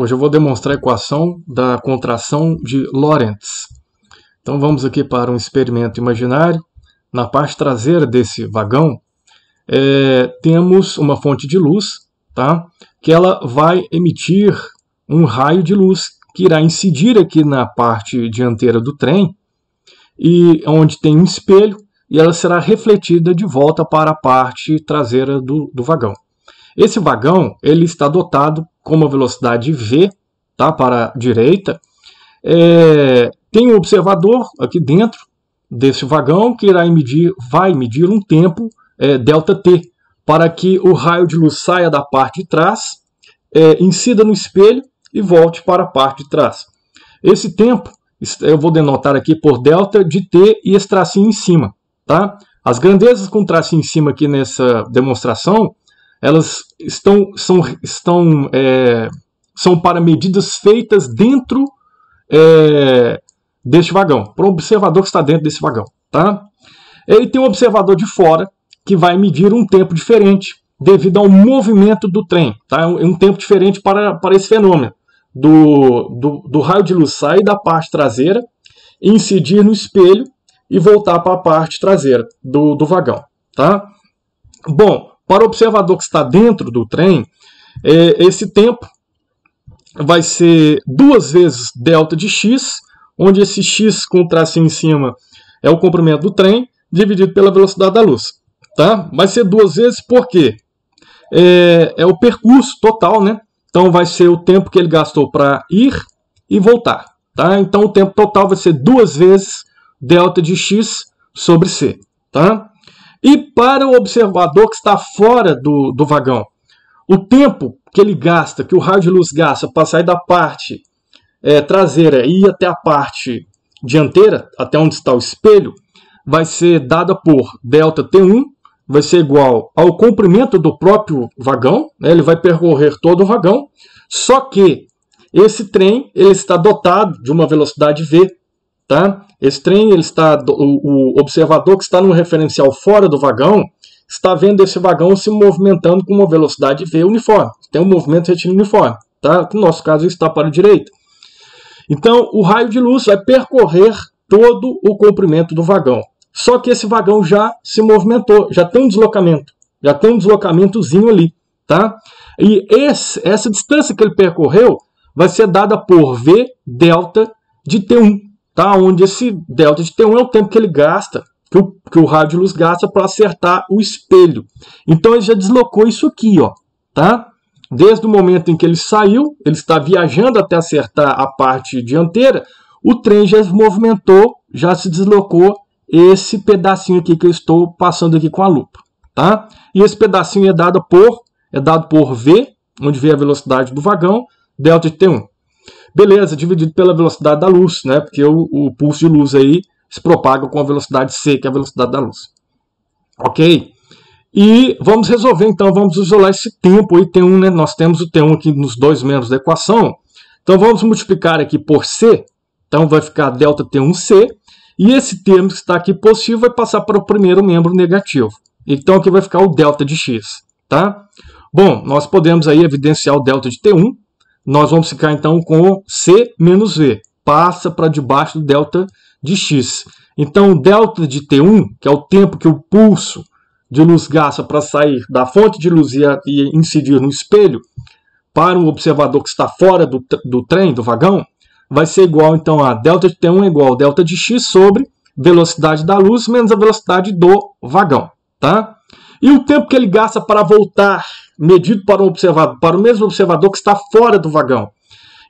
Hoje eu vou demonstrar a equação da contração de Lorentz. Então vamos aqui para um experimento imaginário. Na parte traseira desse vagão, é, temos uma fonte de luz, tá? que ela vai emitir um raio de luz que irá incidir aqui na parte dianteira do trem, e onde tem um espelho, e ela será refletida de volta para a parte traseira do, do vagão. Esse vagão ele está dotado com uma velocidade V tá, para a direita. É, tem um observador aqui dentro desse vagão que irá medir, vai medir um tempo é, ΔT para que o raio de luz saia da parte de trás, é, incida no espelho e volte para a parte de trás. Esse tempo eu vou denotar aqui por delta de T e esse tracinho em cima. Tá? As grandezas com tracinho em cima aqui nessa demonstração elas estão, são, estão, é, são para medidas feitas dentro é, deste vagão, para um observador que está dentro desse vagão. Tá? Ele tem um observador de fora que vai medir um tempo diferente devido ao movimento do trem. Tá? É, é um tempo diferente para, para esse fenômeno. Do, do, do raio de luz sair da parte traseira, incidir no espelho e voltar para a parte traseira do, do vagão. Tá? Bom, para o observador que está dentro do trem, é, esse tempo vai ser duas vezes delta de x, onde esse x com o tracinho em cima é o comprimento do trem, dividido pela velocidade da luz. Tá? Vai ser duas vezes porque é, é o percurso total, né? Então vai ser o tempo que ele gastou para ir e voltar. Tá? Então o tempo total vai ser duas vezes delta de x sobre c. Tá? e para o observador que está fora do, do vagão. O tempo que ele gasta, que o raio de luz gasta para sair da parte é, traseira e ir até a parte dianteira, até onde está o espelho, vai ser dada por ΔT1, vai ser igual ao comprimento do próprio vagão, né? ele vai percorrer todo o vagão, só que esse trem ele está dotado de uma velocidade V Tá? Esse trem, ele está, o, o observador que está no referencial fora do vagão está vendo esse vagão se movimentando com uma velocidade v uniforme. Tem um movimento retínuo uniforme, tá? no nosso caso está para a direita. Então, o raio de luz vai percorrer todo o comprimento do vagão. Só que esse vagão já se movimentou, já tem um deslocamento, já tem um deslocamentozinho ali, tá? E esse, essa distância que ele percorreu vai ser dada por V delta de T1 tá? onde esse delta de T1 é o tempo que ele gasta, que o, que o raio de luz gasta para acertar o espelho. Então ele já deslocou isso aqui, ó, tá? Desde o momento em que ele saiu, ele está viajando até acertar a parte dianteira, o trem já se movimentou, já se deslocou esse pedacinho aqui que eu estou passando aqui com a lupa, tá? E esse pedacinho é dado por é dado por v, onde v é a velocidade do vagão, delta de t1. Beleza, dividido pela velocidade da luz, né? Porque o, o pulso de luz aí se propaga com a velocidade c, que é a velocidade da luz. Ok? E vamos resolver então, vamos isolar esse tempo aí, T1, né? Nós temos o T1 aqui nos dois menos da equação. Então vamos multiplicar aqui por C, então vai ficar delta T1C, e esse termo que está aqui positivo vai passar para o primeiro membro negativo. Então aqui vai ficar o delta de x, tá? Bom, nós podemos aí evidenciar o delta de T1, nós vamos ficar então com C menos V. Passa para debaixo do delta de x. Então, o delta de T1, que é o tempo que o pulso de luz gasta para sair da fonte de luz e, e incidir no espelho, para o um observador que está fora do, do trem, do vagão, vai ser igual então a delta de T1 é igual a delta de x sobre velocidade da luz menos a velocidade do vagão, tá? E o tempo que ele gasta para voltar, medido para, um para o mesmo observador que está fora do vagão.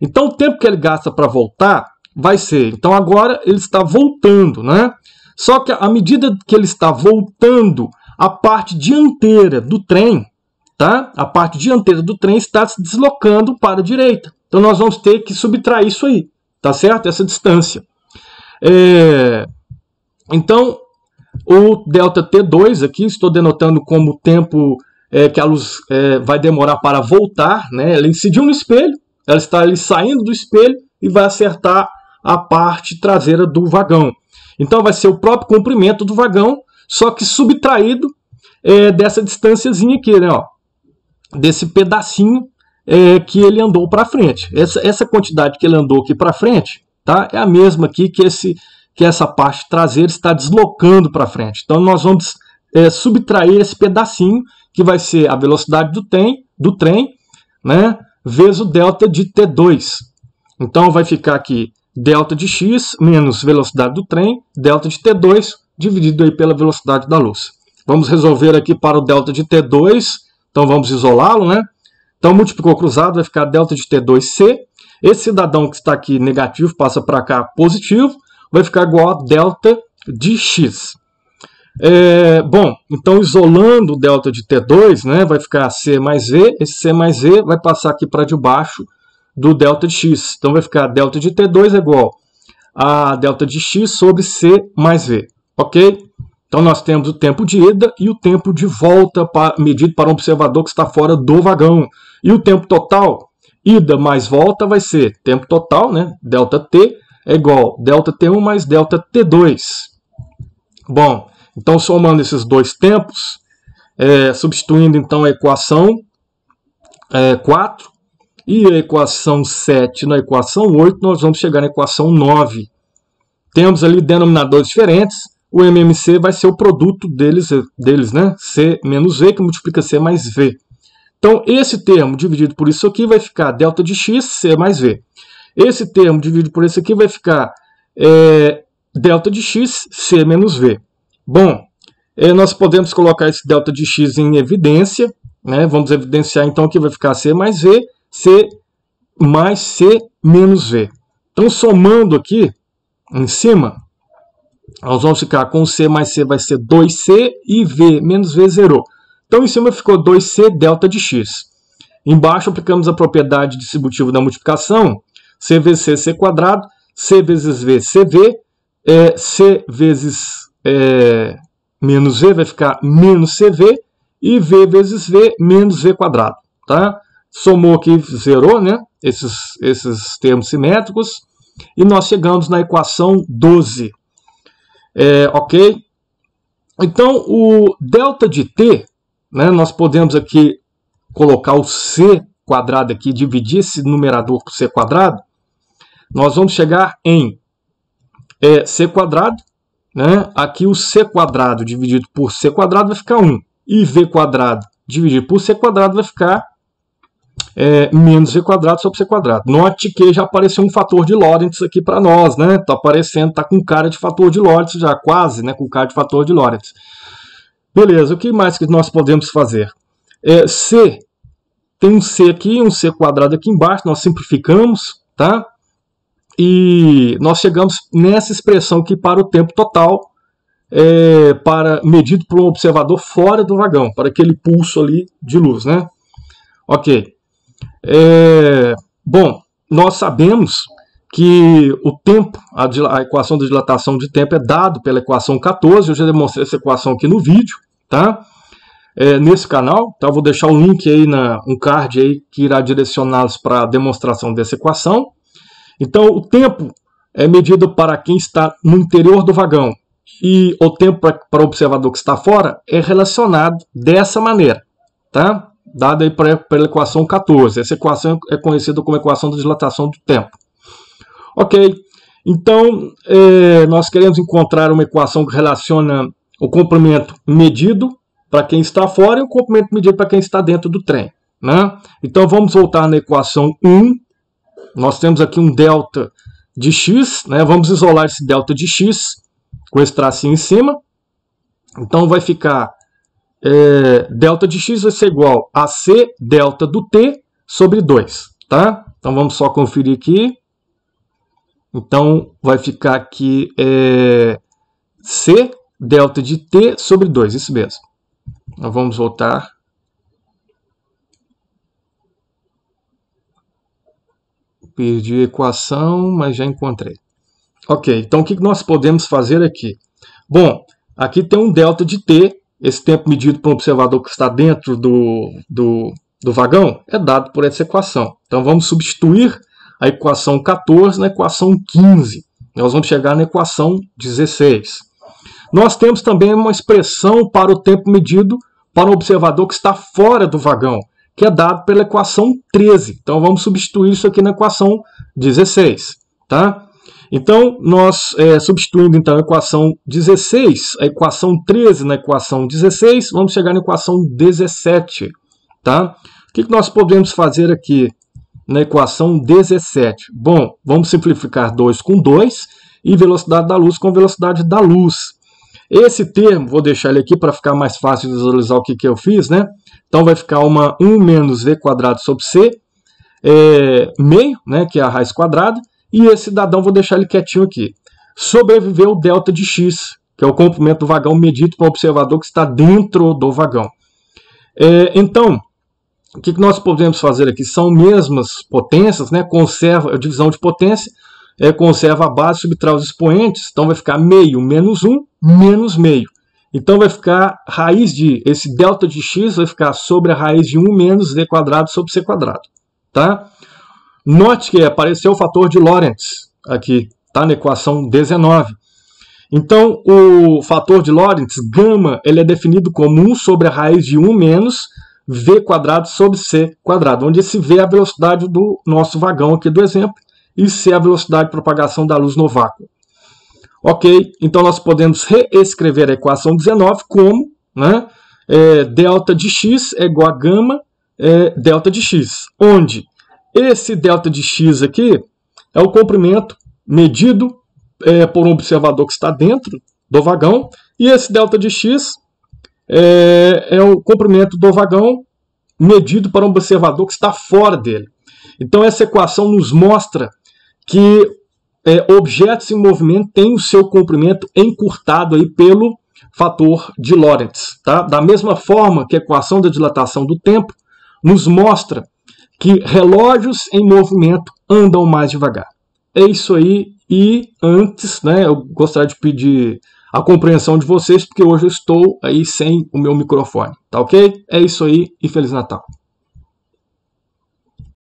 Então, o tempo que ele gasta para voltar vai ser. Então, agora ele está voltando, né? Só que à medida que ele está voltando, a parte dianteira do trem, tá? A parte dianteira do trem está se deslocando para a direita. Então, nós vamos ter que subtrair isso aí, tá certo? Essa distância. É... Então, ou delta T2 aqui, estou denotando como o tempo é, que a luz é, vai demorar para voltar, né? ela incidiu no espelho, ela está ali saindo do espelho e vai acertar a parte traseira do vagão. Então vai ser o próprio comprimento do vagão, só que subtraído é, dessa distânciazinha aqui, né? Ó, desse pedacinho é, que ele andou para frente. Essa, essa quantidade que ele andou aqui para frente tá? é a mesma aqui que esse que essa parte traseira está deslocando para frente. Então nós vamos é, subtrair esse pedacinho que vai ser a velocidade do, tem, do trem, né, vezes o delta de T2. Então vai ficar aqui delta de x menos velocidade do trem, delta de T2, dividido aí pela velocidade da luz. Vamos resolver aqui para o delta de T2, então vamos isolá-lo, né? Então multiplicou cruzado, vai ficar delta de T2C. Esse cidadão que está aqui negativo passa para cá positivo, vai ficar igual a delta de x. É, bom, então isolando o delta de T2, né, vai ficar C mais V, esse C mais V vai passar aqui para debaixo do delta de x. Então vai ficar delta de T2 é igual a delta de x sobre C mais V, ok? Então nós temos o tempo de ida e o tempo de volta para, medido para um observador que está fora do vagão. E o tempo total, ida mais volta, vai ser tempo total, né, delta T, é igual delta T1 mais delta T2. Bom, então somando esses dois tempos, é, substituindo então a equação é, 4 e a equação 7 na equação 8, nós vamos chegar na equação 9. Temos ali denominadores diferentes, o MMC vai ser o produto deles, deles né? C menos V, que multiplica C mais V. Então, esse termo dividido por isso aqui vai ficar delta de x, C mais V. Esse termo dividido por esse aqui vai ficar é, delta de x, c menos v. Bom, é, nós podemos colocar esse delta de x em evidência, né? vamos evidenciar então que vai ficar c mais v, c mais c menos v. Então, somando aqui, em cima, nós vamos ficar com c mais c vai ser 2c e v menos v zerou. Então, em cima ficou 2c delta de x. Embaixo, aplicamos a propriedade distributiva da multiplicação, C vezes C, C quadrado, C vezes V, CV, é, C vezes é, menos V vai ficar menos CV, e V vezes V, menos V quadrado, tá? Somou aqui, zerou, né? Esses, esses termos simétricos, e nós chegamos na equação 12, é, ok? Então, o delta de t, né, nós podemos aqui colocar o c quadrado aqui, dividir esse numerador por c quadrado, nós vamos chegar em é, C quadrado, né? aqui o C quadrado dividido por C quadrado vai ficar 1, e V quadrado dividido por C quadrado vai ficar é, menos V quadrado sobre C quadrado. Note que já apareceu um fator de Lorentz aqui para nós, né? Está aparecendo, está com cara de fator de Lorentz já, quase, né? Com cara de fator de Lorentz. Beleza, o que mais que nós podemos fazer? É, C, tem um C aqui, um C quadrado aqui embaixo, nós simplificamos, tá? e nós chegamos nessa expressão que para o tempo total é, para medido por um observador fora do vagão, para aquele pulso ali de luz, né? Ok. É, bom, nós sabemos que o tempo, a, a, equação da dilatação de tempo é dado pela equação 14. Eu já demonstrei essa equação aqui no vídeo, tá? É, nesse canal, tá? Eu vou deixar o um link aí na um card aí que irá direcioná-los para a demonstração dessa equação. Então, o tempo é medido para quem está no interior do vagão e o tempo para o observador que está fora é relacionado dessa maneira, tá? Dada aí pela equação 14. Essa equação é conhecida como equação da dilatação do tempo. Ok, então é, nós queremos encontrar uma equação que relaciona o comprimento medido para quem está fora e o comprimento medido para quem está dentro do trem. Né? Então vamos voltar na equação 1 nós temos aqui um delta de x, né? vamos isolar esse delta de x com esse tracinho em cima. Então vai ficar é, delta de x vai ser igual a c delta do t sobre 2. Tá? Então vamos só conferir aqui. Então vai ficar aqui é, c delta de t sobre 2, isso mesmo. Então, vamos voltar Perdi a equação, mas já encontrei. Ok, então o que nós podemos fazer aqui? Bom, aqui tem um delta de t, esse tempo medido por um observador que está dentro do, do, do vagão é dado por essa equação. Então vamos substituir a equação 14 na equação 15. Nós vamos chegar na equação 16. Nós temos também uma expressão para o tempo medido para um observador que está fora do vagão que é dado pela equação 13. Então vamos substituir isso aqui na equação 16, tá? Então, nós é, substituindo então a equação 16, a equação 13 na equação 16, vamos chegar na equação 17, tá? O que, que nós podemos fazer aqui na equação 17? Bom, vamos simplificar 2 com 2 e velocidade da luz com velocidade da luz. Esse termo, vou deixar ele aqui para ficar mais fácil de visualizar o que, que eu fiz, né? Então vai ficar uma 1 menos v quadrado sobre c, é, meio, né, que é a raiz quadrada, e esse cidadão, vou deixar ele quietinho aqui. Sobreviveu o delta de x, que é o comprimento do vagão medido para o observador que está dentro do vagão. É, então, o que, que nós podemos fazer aqui? São mesmas potências, né? conserva a é divisão de potência, é, conserva a base, subtrai os expoentes, então vai ficar meio menos 1, menos meio. Então vai ficar raiz de, esse delta de x vai ficar sobre a raiz de 1 menos v quadrado sobre c quadrado, tá? Note que apareceu o fator de Lorentz aqui, tá? Na equação 19. Então o fator de Lorentz, gama, ele é definido como 1 sobre a raiz de 1 menos v quadrado sobre c quadrado, onde esse v é a velocidade do nosso vagão aqui do exemplo, e C é a velocidade de propagação da luz no vácuo. Ok, então nós podemos reescrever a equação 19 como né, é, delta de x é igual a gama é, delta de x, onde esse delta de x aqui é o comprimento medido é, por um observador que está dentro do vagão, e esse delta de x é, é, o comprimento do vagão medido para um observador que está fora dele. Então essa equação nos mostra que é, objetos em movimento têm o seu comprimento encurtado aí pelo fator de Lorentz. Tá? Da mesma forma que a equação da dilatação do tempo nos mostra que relógios em movimento andam mais devagar. É isso aí. E antes, né, eu gostaria de pedir a compreensão de vocês, porque hoje eu estou aí sem o meu microfone. Tá ok? É isso aí e Feliz Natal!